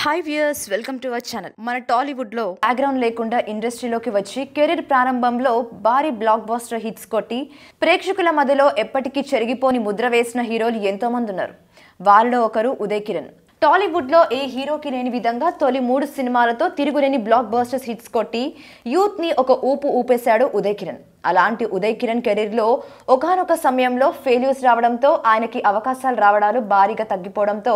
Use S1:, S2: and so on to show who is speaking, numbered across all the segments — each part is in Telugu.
S1: hi viewers welcome to our channel మన టాలీవుడ్ లో బ్యాక్గ్రౌండ్ లేకుండా ఇండస్ట్రీలోకి వచ్చి కెరీర్ ప్రారంభంలో భారీ బ్లాక్ బాస్టర్ హిట్స్ కొట్టి ప్రేక్షకుల మధ్యలో ఎప్పటికీ చెరిగిపోని ముద్ర వేసిన హీరోలు ఎంతో మంది ఉన్నారు వారిలో ఒకరు ఉదయ్ కిరణ్ టాలీవుడ్లో ఏ హీరోకి లేని విధంగా తొలి మూడు సినిమాలతో తిరుగులేని బ్లాక్ బస్టర్స్ హిట్స్ కొట్టి యూత్ని ఒక ఊపు ఊపేశాడు ఉదయ్ కిరణ్ అలాంటి ఉదయ్ కిరణ్ కెరీర్లో ఒకనొక సమయంలో ఫెయిల్యూర్స్ రావడంతో ఆయనకి అవకాశాలు రావడాలు భారీగా తగ్గిపోవడంతో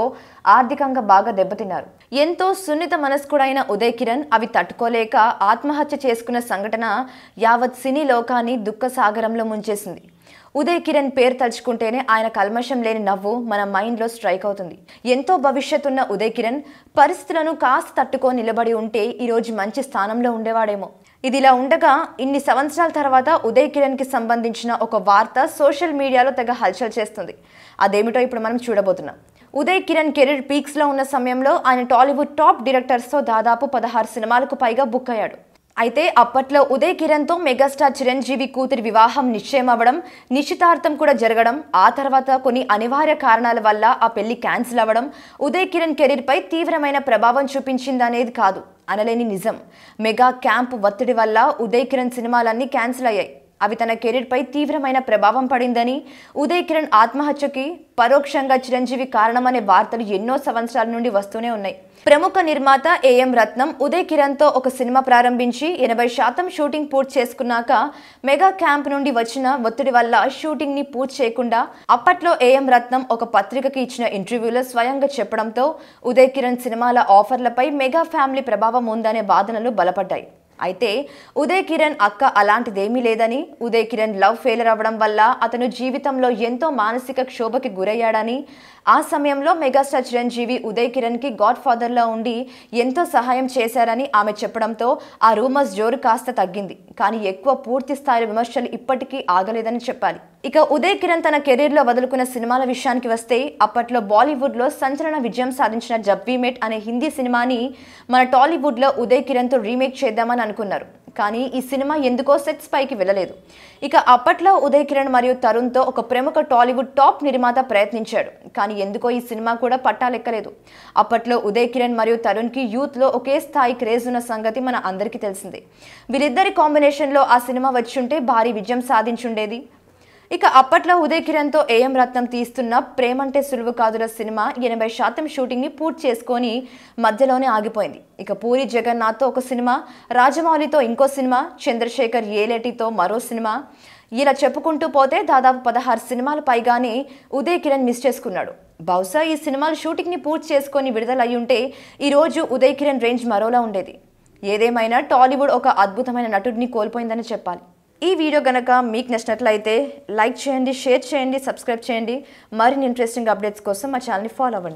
S1: ఆర్థికంగా బాగా దెబ్బతిన్నారు ఎంతో సున్నిత మనస్కుడైన ఉదయ్ కిరణ్ అవి తట్టుకోలేక ఆత్మహత్య చేసుకున్న సంఘటన యావత్ సినీ లోకాన్ని దుఃఖసాగరంలో ముంచేసింది ఉదయ్ కిరణ్ పేరు తలుచుకుంటేనే ఆయన కల్మషం లేని నవ్వు మన మైండ్లో స్ట్రైక్ అవుతుంది ఎంతో భవిష్యత్తున్న ఉదయ్ కిరణ్ పరిస్థితులను కాస్త తట్టుకో నిలబడి ఉంటే ఈరోజు మంచి స్థానంలో ఉండేవాడేమో ఇదిలా ఉండగా ఇన్ని సంవత్సరాల తర్వాత ఉదయ్ కిరణ్కి సంబంధించిన ఒక వార్త సోషల్ మీడియాలో తెగ హల్చల్ చేస్తుంది అదేమిటో ఇప్పుడు మనం చూడబోతున్నాం ఉదయ్ కిరణ్ కెరీర్ పీక్స్లో ఉన్న సమయంలో ఆయన టాలీవుడ్ టాప్ డైరెక్టర్స్తో దాదాపు పదహారు సినిమాలకు పైగా బుక్ అయ్యాడు అయితే అప్పట్లో ఉదయ్ కిరణ్తో మెగాస్టార్ చిరంజీవి కూతురి వివాహం నిశ్చయం అవ్వడం నిశ్చితార్థం కూడా జరగడం ఆ తర్వాత కొన్ని అనివార్య కారణాల వల్ల ఆ పెళ్లి క్యాన్సిల్ అవ్వడం ఉదయ్ కిరణ్ కెరీర్పై తీవ్రమైన ప్రభావం చూపించిందనేది కాదు అనలేని నిజం మెగా క్యాంప్ ఒత్తిడి వల్ల ఉదయ్ కిరణ్ సినిమాలన్నీ క్యాన్సిల్ అయ్యాయి అవి తన కెరీర్పై తీవ్రమైన ప్రభావం పడిందని ఉదయ్ కిరణ్ ఆత్మహత్యకి పరోక్షంగా చిరంజీవి కారణమనే వార్తలు ఎన్నో సంవత్సరాల నుండి వస్తూనే ఉన్నాయి ప్రముఖ నిర్మాత ఏఎం రత్నం ఉదయ్ కిరణ్తో ఒక సినిమా ప్రారంభించి ఎనభై శాతం షూటింగ్ పూర్తి చేసుకున్నాక మెగా క్యాంప్ నుండి వచ్చిన ఒత్తిడి వల్ల షూటింగ్ని పూర్తి చేయకుండా అప్పట్లో ఏఎం రత్నం ఒక పత్రికకి ఇచ్చిన ఇంటర్వ్యూలో స్వయంగా చెప్పడంతో ఉదయ్ కిరణ్ సినిమాల ఆఫర్లపై మెగా ఫ్యామిలీ ప్రభావం ఉందనే వాదనలు బలపడ్డాయి అయితే ఉదయ్ కిరణ్ అక్క అలాంటిదేమీ లేదని ఉదయ్ కిరణ్ లవ్ ఫెయిలర్ అవ్వడం వల్ల అతను జీవితంలో ఎంతో మానసిక క్షోభకి గురయ్యాడని ఆ సమయంలో మెగాస్టార్ చిరంజీవి ఉదయ్ కిరణ్కి గాడ్ ఫాదర్లో ఉండి ఎంతో సహాయం చేశారని ఆమె చెప్పడంతో ఆ రూమర్స్ జోరు కాస్త తగ్గింది కానీ ఎక్కువ పూర్తి స్థాయి విమర్శలు ఇప్పటికీ ఆగలేదని చెప్పాలి ఇక ఉదయ్ కిరణ్ తన కెరీర్లో వదులుకున్న సినిమాల విషయానికి వస్తే అప్పట్లో బాలీవుడ్లో సంచలన విజయం సాధించిన జబ్బీమేట్ అనే హిందీ సినిమాని మన టాలీవుడ్లో ఉదయ్ కిరణ్తో రీమేక్ చేద్దామని అనుకున్నారు కానీ ఈ సినిమా ఎందుకో సెట్స్ పైకి వెళ్ళలేదు ఇక అప్పట్లో ఉదయ్ కిరణ్ మరియు తరుణ్తో ఒక ప్రముఖ టాలీవుడ్ టాప్ నిర్మాత ప్రయత్నించాడు కానీ ఎందుకో ఈ సినిమా కూడా పట్టాలెక్కలేదు అప్పట్లో ఉదయ్ కిరణ్ మరియు తరుణ్కి యూత్లో ఒకే స్థాయి క్రేజ్ ఉన్న సంగతి మన అందరికీ తెలిసిందే వీరిద్దరి కాంబినేషన్లో ఆ సినిమా వచ్చుంటే భారీ విజయం సాధించుండేది ఇక అప్పట్లో ఉదయ్ కిరణ్తో ఏఎం రత్నం తీస్తున్న ప్రేమంటే సులువు కాదుల సినిమా ఎనభై శాతం షూటింగ్ని పూర్తి చేసుకొని మధ్యలోనే ఆగిపోయింది ఇక పూరి జగన్నాథ్తో ఒక సినిమా రాజమౌళితో ఇంకో సినిమా చంద్రశేఖర్ ఏలేటితో మరో సినిమా ఇలా చెప్పుకుంటూ పోతే దాదాపు పదహారు సినిమాలు పైగానే ఉదయ్ కిరణ్ మిస్ చేసుకున్నాడు బహుశా ఈ సినిమాలు షూటింగ్ని పూర్తి చేసుకొని విడుదలయ్యుంటే ఈరోజు ఉదయ్ కిరణ్ రేంజ్ మరోలా ఉండేది ఏదేమైనా టాలీవుడ్ ఒక అద్భుతమైన నటుడిని కోల్పోయిందని చెప్పాలి ఈ వీడియో కనుక మీకు నచ్చినట్లయితే లైక్ చేయండి షేర్ చేయండి సబ్స్క్రైబ్ చేయండి మరిన్ని ఇంట్రెస్టింగ్ అప్డేట్స్ కోసం మా ఛానల్ని ఫాలో అవ్వండి